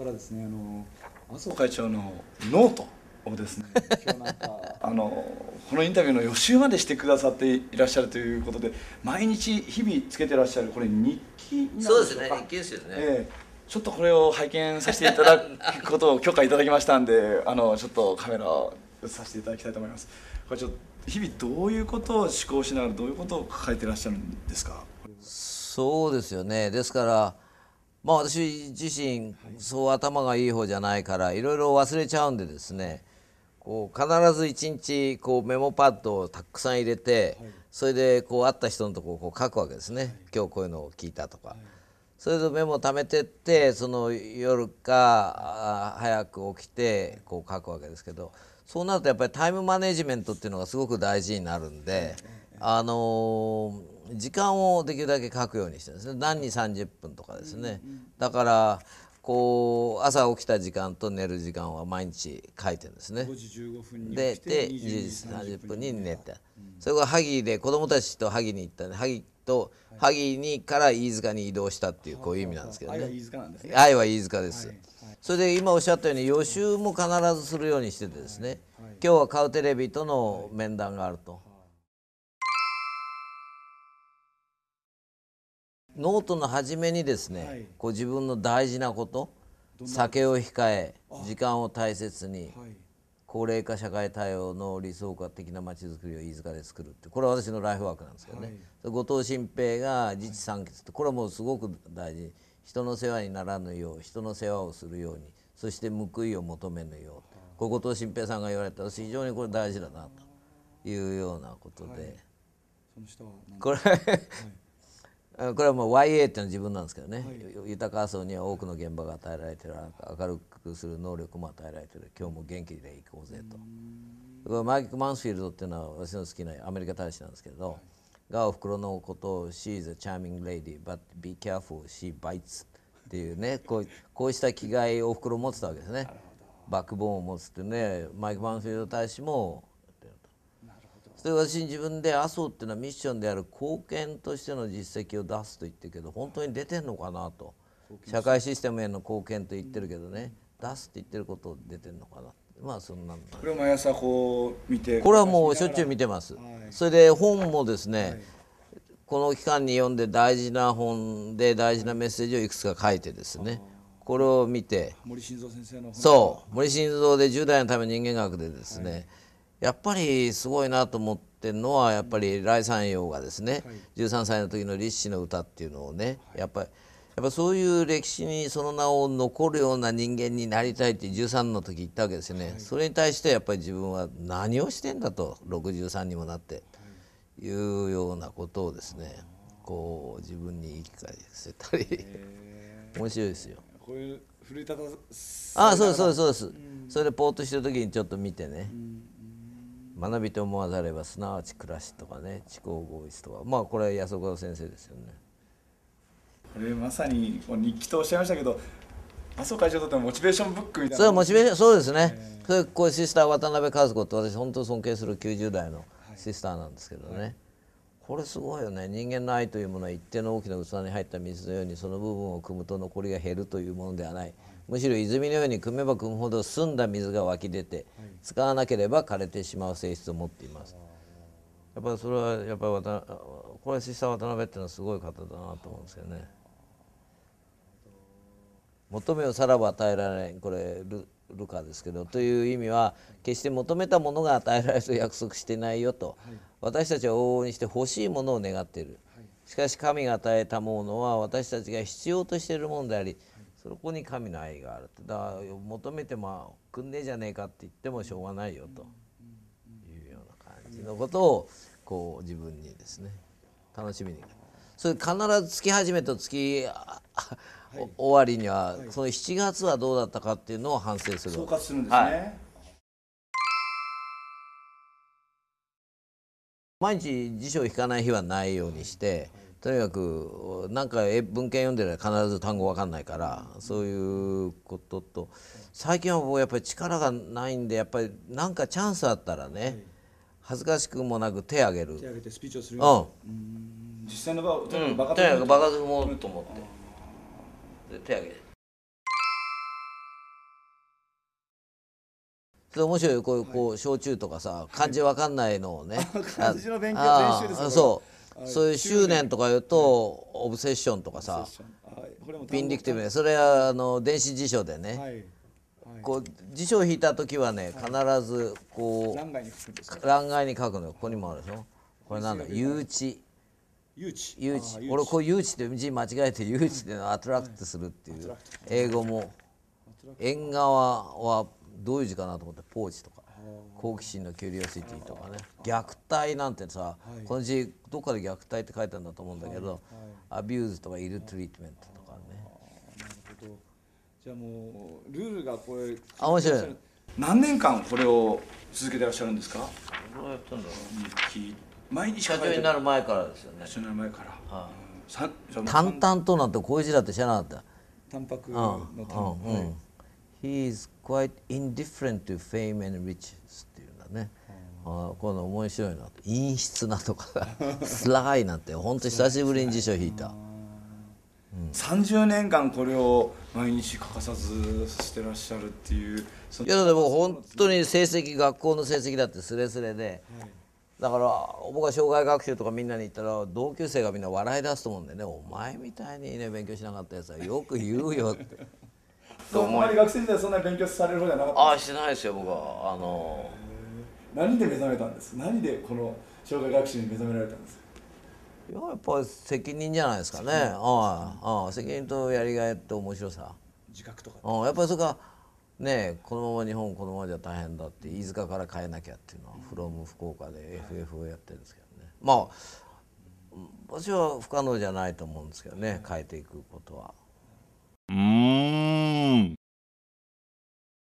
からですねあの麻生会長のノートをですね 今日なんかあのこのインタビューの予習までしてくださっていらっしゃるということで毎日日々つけてらっしゃるこれ日記そうですね日記ですよね、えー、ちょっとこれを拝見させていただくことを許可いただきましたんであのちょっとカメラ映させていただきたいと思いますこれちょっと日々どういうことを思考しながらどういうことを書いてらっしゃるんですかそうですよねですからまあ私自身そう頭がいい方じゃないからいろいろ忘れちゃうんでですねこう必ず一日こうメモパッドをたくさん入れてそれでこう会った人のとこをこう書くわけですね今日こういうのを聞いたとか。それでメモを貯めてってその夜か早く起きてこう書くわけですけどそうなるとやっぱりタイムマネジメントっていうのがすごく大事になるんであの時間をできるだけ書くようにしてるんですね何に30分とかですね。だからこう朝起きた時間と寝る時間は毎日書いてるんですね。でで20時30分に寝て、それが萩で子どもたちと萩に行ったんで萩と萩にから飯塚に移動したっていうこういう意味なんですけどね。愛は飯塚ですね。愛は飯塚です。それで今おっしゃったように予習も必ずするようにしててですね、今日は買うテレビとの面談があると。ノートの初めにですね、はい、こう自分の大事なこと酒を控え時間を大切に、はい、高齢化社会対応の理想化的なまちづくりを飯塚で作るってこれは私のライフワークなんですけどね、はい、後藤新平が自治三欠ってこれはもうすごく大事人の世話にならぬよう人の世話をするようにそして報いを求めぬよう後藤新平さんが言われたら非常にこれ大事だなというようなことで。これこれはもう YA っていうのは自分なんですけどね、はい、豊か層には多くの現場が与えられてる明るくする能力も与えられてる今日も元気でいこうぜとマイク・マンスフィールドっていうのは私の好きなアメリカ大使なんですけど、はい、がおふくろのことを「She is a charming lady but be careful she bites」っていうねこうこうした気概おふくろ持ってたわけですねバックボーンを持つってねマイク・マンスフィールド大使もそれ私自分で麻生っていうのはミッションである貢献としての実績を出すと言ってるけど本当に出てるのかなと社会システムへの貢献と言ってるけどね、出すって言ってること出てるのかなまあそんなこれ毎朝こう見てこれはもうしょっちゅう見てます、はい、それで本もですね、はい、この期間に読んで大事な本で大事なメッセージをいくつか書いてですね、これを見て森晋三先生のそう森晋三で10代のため人間学でですね、はいやっぱりすごいなと思ってるのはやっぱり来山陽がですね、はい、13歳の時の立志の歌っていうのをね、やっぱりやっぱそういう歴史にその名を残るような人間になりたいって13の時言ったわけですよね、はい、それに対してやっぱり自分は何をしてんだと63にもなっていうようなことをですねこう自分に言い聞かせたり面白いですよ。こういう奮い立たあそうですそうですそうです、うん、それでポーっとした時にちょっと見てね、う学びと思わざればすなわち暮らしとかね地行合一とかまあこれは安岡先生ですよね。これまさに日記とおっしゃいましたけど麻生会長にとってはモチベーションブックみたいなそれはモチベーションそうですね、えうそれこうシスター渡辺和子って私本当尊敬する90代のシスターなんですけどね、はいはいこれすごいよね人間の愛というものは一定の大きな器に入った水のようにその部分を汲むと残りが減るというものではないむしろ泉のように汲めば汲むほど澄んだ水が湧き出て使わなければ枯れてしまう性質を持っています。やっぱりそれはやっぱり小林久渡辺っていうのはすごい方だなと思うんですけどね。求めをさらば与えられないこれルカですけどという意味は決して求めたものが与えられると約束してないよと、私たちは往々にして欲しいものを願っている、しかし神が与えたものは私たちが必要としているものでありそこに神の愛があるだから求めてもくんねえじゃねえかって言ってもしょうがないよというような感じのことをこう自分にですね楽しみに。それ必ず月始めと月終わりには、はい、その7月はどうだったかっていうのを反省する総括するんですね、はい、毎日辞書を引かない日はないようにして、とにかく何か文献読んでたら必ず単語わかんないからそういうことと最近はもうやっぱり力がないんでやっぱり何かチャンスあったらね恥ずかしくもなく手を挙げる。手挙げてスピーチをするうん実際の場をとにかくバカ踏もると思って手挙げてそれ面白いこういうこう焼酎とかさ漢字わかんないのをね 漢字の勉強練習ですそうそういう執念とかいうとオブセッションとかさピンディクティブねそれはあの電子辞書でね、はいこう辞書を引いた時はね、必ずこう欄外に書くのよここにもあるでしょこれなんだ「誘致」誘致俺こう誘致うて字間違えて誘致でのアトラクトするっていう英語も縁側はどういう字かなと思ってポーチとか好奇心のキュリオシティとかね虐待なんてさこの字どっかで虐待って書いてあるんだと思うんだけどアビューズとかイルトリートメントとかねじゃあもうルールがこれあ面白い何年間これを続けてらっしゃるんですかどうやったんだろう毎日社長になる前からですよね社長になる前から、はい、淡々となんてこういう字だって知らなかった淡白の淡、うんうん He is quite indifferent to fame and riches っていうんだね、はあこの面白いな陰湿なとか スライなんて本当久しぶりに辞書引いた、うん、30年間これを毎日欠かさずしてらっしゃるっていういやでも本当に成績学校の成績だってすれすれで、はいだから僕は障害学習とかみんなに言ったら同級生がみんな笑い出すと思うんでね「お前みたいにね勉強しなかったやつはよく言うよ」って。と思い学生時代そんな勉強される方じゃなかったああしてないですよ僕はあの何で目覚めたんです何でこの障害学習に目覚められたんですいややっぱ責任じゃないですかね。ああ、ああ、責任とやりがいと面白さ。自覚とか、ね。あん、やっぱりそれかねこのまま日本このままじゃ大変だって飯塚から変えなきゃっていうのは「フロム福岡」で FF をやってるんですけどねまあ私は不可能じゃないと思うんですけどね変えていくことは。うん